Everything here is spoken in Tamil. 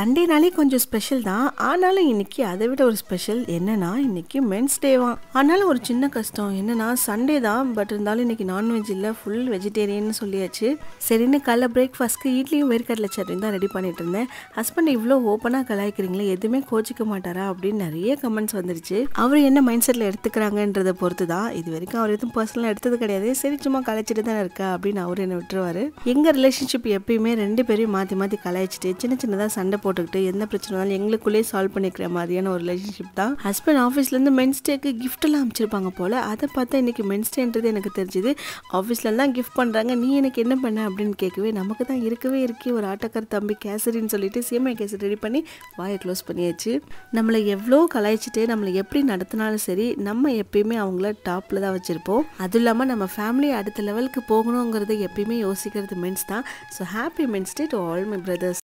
சண்டேனாலே கொஞ்சம் ஸ்பெஷல் தான் ஆனாலும் இன்னைக்கு அதை விட ஒரு ஸ்பெஷல் என்னன்னா இன்னைக்கு மென்ஸ் டேவா ஆனாலும் ஒரு சின்ன கஷ்டம் என்னன்னா சண்டே தான் பட் இருந்தாலும் இன்னைக்கு நான்வெஜ் இல்லை ஃபுல் வெஜிடேரியன் சொல்லியாச்சு சரின்னு காலைல பிரேக்ஃபாஸ்ட்க்கு இட்லியும் வேர்க்கடல சட்னி தான் ரெடி பண்ணிட்டு இருந்தேன் ஹஸ்பண்ட் இவ்வளோ ஓப்பனாக கலாய்க்கிறீங்களே எதுவுமே கோச்சிக்க மாட்டாரா அப்படின்னு நிறைய கமெண்ட்ஸ் வந்துருச்சு அவர் என்ன மைண்ட் செட்டில் எடுத்துக்கிறாங்கன்றதை பொறுத்து தான் இது வரைக்கும் அவர் எதுவும் பர்சனலாக எடுத்தது கிடையாது சரி சும்மா கலைச்சிட்டு தானே இருக்கா அப்படின்னு அவர் என்ன விட்டுருவாரு எங்கள் ரிலேஷன்ஷிப் எப்பயுமே ரெண்டு பேரையும் மாற்றி மாற்றி கலாய்ச்சிட்டு சின்ன சின்னதாக சண்டை போட்டுக்கிட்டு எந்த பிரச்சனை இருந்தாலும் எங்களுக்குள்ளேயே சால்வ் பண்ணிக்கிற மாதிரியான ஒரு ரிலேஷன்ஷிப் தான் ஹஸ்பண்ட் ஆஃபீஸ்லேருந்து மென்ஸ் டேக்கு கிஃப்டெல்லாம் அமைச்சிருப்பாங்க போல் அதை பார்த்தா இன்னைக்கு மென்ஸ் டேன்றது எனக்கு தெரிஞ்சுது தான் கிஃப்ட் பண்ணுறாங்க நீ எனக்கு என்ன பண்ண அப்படின்னு கேட்கவே நமக்கு தான் இருக்கவே இருக்கே ஒரு ஆட்டக்கார தம்பி கேசரின்னு சொல்லிட்டு சீமை கேசரி ரெடி பண்ணி வாயை க்ளோஸ் பண்ணியாச்சு நம்மளை எவ்வளோ கலாய்ச்சிட்டு நம்மளை எப்படி நடத்தினாலும் சரி நம்ம எப்பயுமே அவங்கள டாப்பில் தான் வச்சுருப்போம் அதுவும் இல்லாமல் நம்ம ஃபேமிலி அடுத்த லெவலுக்கு போகணுங்கிறத எப்பயுமே யோசிக்கிறது மென்ஸ் தான் so happy men's day to all my brothers